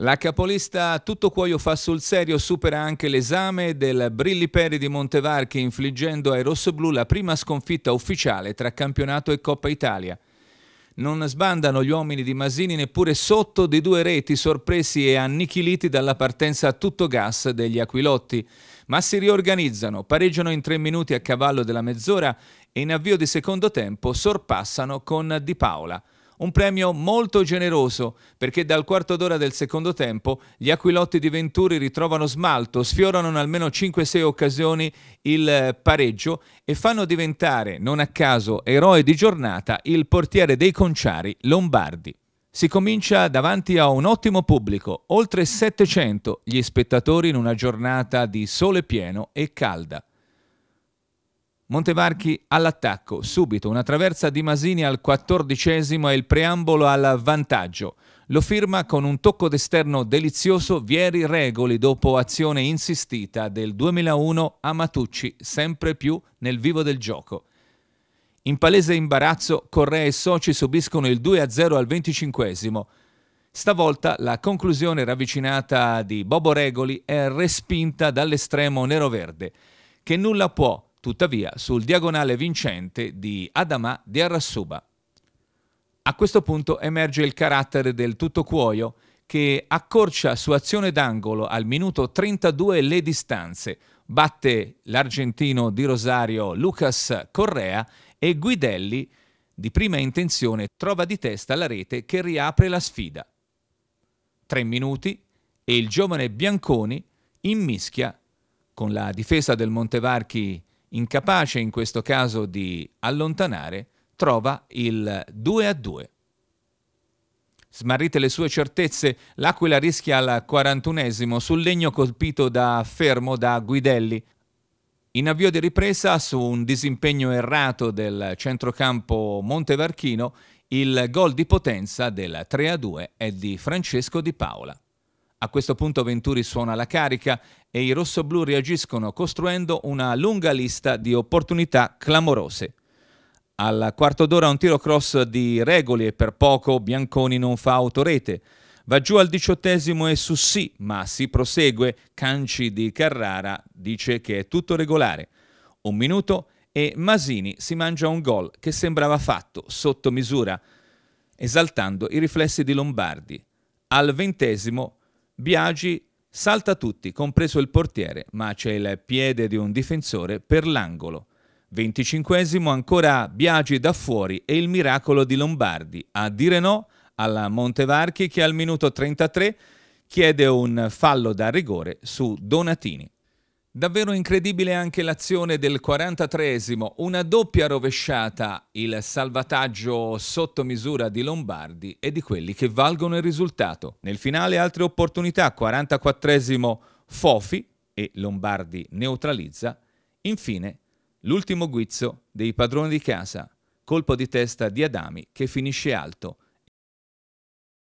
La capolista Tutto Cuoio fa sul serio supera anche l'esame del Brilli Peri di Montevarchi infliggendo ai rossoblù la prima sconfitta ufficiale tra campionato e Coppa Italia. Non sbandano gli uomini di Masini neppure sotto di due reti sorpresi e annichiliti dalla partenza a tutto gas degli Aquilotti, ma si riorganizzano, pareggiano in tre minuti a cavallo della mezz'ora e in avvio di secondo tempo sorpassano con Di Paola. Un premio molto generoso perché dal quarto d'ora del secondo tempo gli Aquilotti di Venturi ritrovano smalto, sfiorano in almeno 5-6 occasioni il eh, pareggio e fanno diventare, non a caso, eroe di giornata il portiere dei conciari Lombardi. Si comincia davanti a un ottimo pubblico, oltre 700 gli spettatori in una giornata di sole pieno e calda. Montevarchi all'attacco, subito una traversa di Masini al quattordicesimo e il preambolo al vantaggio. Lo firma con un tocco d'esterno delizioso Vieri Regoli dopo azione insistita del 2001 a Matucci, sempre più nel vivo del gioco. In palese imbarazzo, Correa e Soci subiscono il 2-0 al venticinquesimo. Stavolta la conclusione ravvicinata di Bobo Regoli è respinta dall'estremo nero-verde, che nulla può tuttavia sul diagonale vincente di Adama di Arassuba. A questo punto emerge il carattere del tutto cuoio che accorcia su azione d'angolo al minuto 32 le distanze, batte l'argentino di Rosario Lucas Correa e Guidelli di prima intenzione trova di testa la rete che riapre la sfida. Tre minuti e il giovane Bianconi immischia con la difesa del Montevarchi incapace in questo caso di allontanare, trova il 2 a 2. Smarrite le sue certezze, l'Aquila rischia al 41 esimo sul legno colpito da fermo da Guidelli. In avvio di ripresa, su un disimpegno errato del centrocampo Montevarchino, il gol di potenza del 3 a 2 è di Francesco Di Paola. A questo punto Venturi suona la carica e i rossoblù reagiscono costruendo una lunga lista di opportunità clamorose. Al quarto d'ora un tiro cross di Regoli e per poco Bianconi non fa autorete. Va giù al diciottesimo e su sì, ma si prosegue. Canci di Carrara dice che è tutto regolare. Un minuto e Masini si mangia un gol che sembrava fatto, sotto misura, esaltando i riflessi di Lombardi. Al ventesimo Biagi salta tutti, compreso il portiere, ma c'è il piede di un difensore per l'angolo. 25 ancora Biagi da fuori e il miracolo di Lombardi. A dire no alla Montevarchi che al minuto 33 chiede un fallo da rigore su Donatini. Davvero incredibile anche l'azione del 43esimo, una doppia rovesciata, il salvataggio sotto misura di Lombardi e di quelli che valgono il risultato. Nel finale altre opportunità, 44esimo Fofi e Lombardi neutralizza. Infine l'ultimo guizzo dei padroni di casa, colpo di testa di Adami che finisce alto.